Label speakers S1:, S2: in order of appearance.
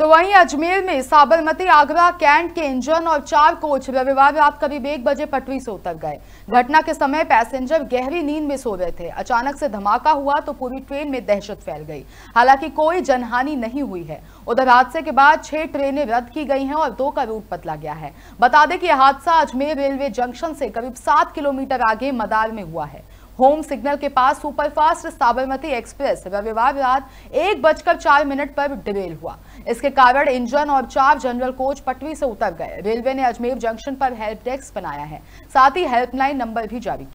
S1: तो वहीं अजमेर में साबरमती आगरा कैंट के इंजन और चार कोच रविवार रात करीब एक बजे पटरी से उतर गए घटना के समय पैसेंजर गहरी नींद में सो रहे थे अचानक से धमाका हुआ तो पूरी ट्रेन में दहशत फैल गई हालांकि कोई जनहानि नहीं हुई है उधर हादसे के बाद छह ट्रेनें रद्द की गई हैं और दो का रूट बदला गया है बता दें कि यह हादसा अजमेर रेलवे जंक्शन से करीब सात किलोमीटर आगे मदार में हुआ है होम सिग्नल के पास सुपरफास्ट साबरमती एक्सप्रेस रविवार रात एक बजकर चार मिनट पर डिबेल हुआ इसके कारण इंजन और चार जनरल कोच पटरी से उतर गए रेलवे ने अजमेर जंक्शन पर हेल्प डेस्क बनाया है साथ ही हेल्पलाइन नंबर भी जारी